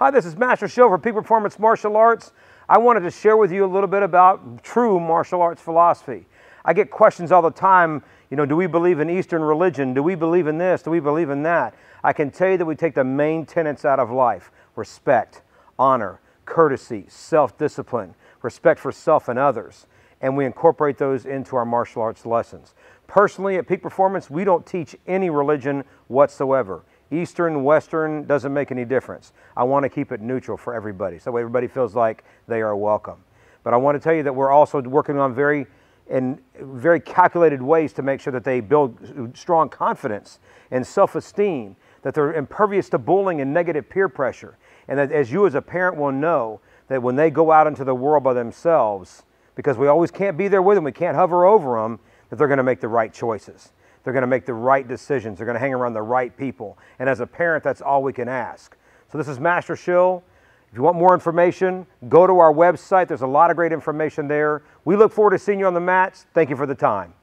Hi, this is Master Show for Peak Performance Martial Arts. I wanted to share with you a little bit about true martial arts philosophy. I get questions all the time, you know, do we believe in Eastern religion? Do we believe in this? Do we believe in that? I can tell you that we take the main tenets out of life, respect, honor, courtesy, self-discipline, respect for self and others, and we incorporate those into our martial arts lessons. Personally, at Peak Performance, we don't teach any religion whatsoever. Eastern, Western, doesn't make any difference. I want to keep it neutral for everybody. So everybody feels like they are welcome. But I want to tell you that we're also working on very and very calculated ways to make sure that they build strong confidence and self-esteem, that they're impervious to bullying and negative peer pressure. And that as you as a parent will know, that when they go out into the world by themselves, because we always can't be there with them, we can't hover over them, that they're going to make the right choices. They're going to make the right decisions. They're going to hang around the right people. And as a parent, that's all we can ask. So this is Master Shill. If you want more information, go to our website. There's a lot of great information there. We look forward to seeing you on the mats. Thank you for the time.